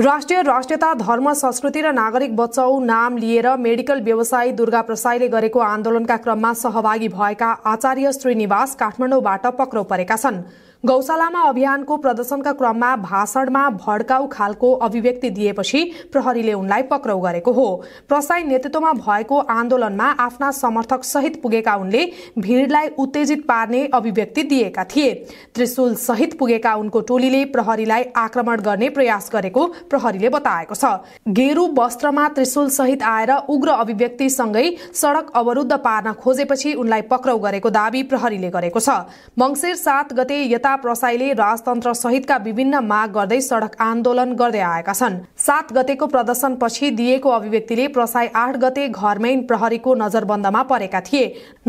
राष्ट्रिय राष्ट्रियता धर्म संस्कृति र नागरिक बचाउ नाम लिएर मेडिकल व्यवसायी दुर्गा प्रसाईले गरेको आन्दोलनका क्रममा सहभागी भएका आचार्य श्रीनिवास काठमाडौँबाट पक्राउ परेका छन् गौशालामा अभियानको प्रदर्शनका क्रममा भाषणमा भड्काउ खालको अभिव्यक्ति दिएपछि प्रहरीले उनलाई पक्राउ गरेको हो प्रसाई नेतृत्वमा भएको आन्दोलनमा आफ्ना समर्थक सहित पुगेका उनले भीड़लाई उत्तेजित पार्ने अभिव्यक्ति दिएका थिए त्रिशूल सहित पुगेका उनको टोलीले प्रहरीलाई आक्रमण गर्ने प्रयास गरेको प्रहरीले बताएको छ गेरु वस्त्रमा त्रिशूल सहित आएर उग्र अभिव्यक्तिसँगै सडक अवरुद्ध पार्न खोजेपछि उनलाई पक्राउ गरेको दावी प्रहरीले गरेको छ मङ्सिर सात गते यता प्रसाईले राजतन्त्र सहितका विभिन्न माग गर्दै सडक आन्दोलन गर्दै आएका छन् सात गतेको प्रदर्शनपछि दिएको अभिव्यक्तिले प्रसाई आठ गते घरमै प्रहरीको नजरबन्दमा परेका थिए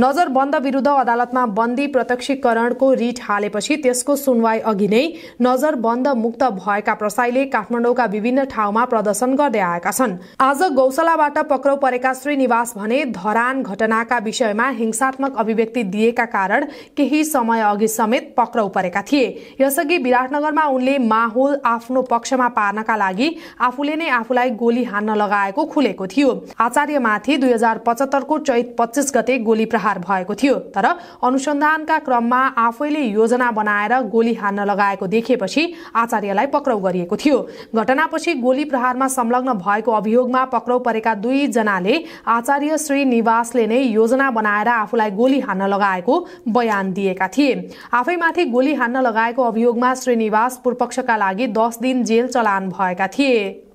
नजरबन्द विरूद्ध अदालतमा बन्दी प्रत्यक्षीकरणको रिट हालेपछि त्यसको सुनवाई अघि नै नजरबन्द मुक्त भएका प्रसाईले काठमाडौँका विभिन्न ठाउँमा प्रदर्शन गर्दै आएका छन् आज गौशालाबाट पक्राउ परेका श्रीनिवास भने धरान घटनाका विषयमा हिंसात्मक अभिव्यक्ति दिएका कारण केही समय अघि समेत पक्राउ परेका थिए यसअघि विराटनगरमा उनले माहौल आफ्नो पक्षमा पार्नका लागि आफूले नै आफूलाई गोली हान्न लगाएको खुलेको थियो आचार्यमाथि दुई हजार पचहत्तरको चैत पच्चिस गते गोली प्रहार भएको थियो तर अनुसन्धानका क्रममा आफैले योजना बनाएर गोली हान्न लगाएको देखेपछि आचार्यलाई पक्राउ गरिएको थियो घटनापछि गोली प्रहारमा संलग्न भएको अभियोगमा पक्राउ परेका दुईजनाले आचार्य श्री निवासले नै योजना बनाएर आफूलाई गोली हान्न लगाएको बयान दिएका थिए आफैमाथि गोली हान्न लगाएको अभियोगमा श्रीनिवास पूर्वपक्षका लागि दस दिन जेल चलान भएका थिए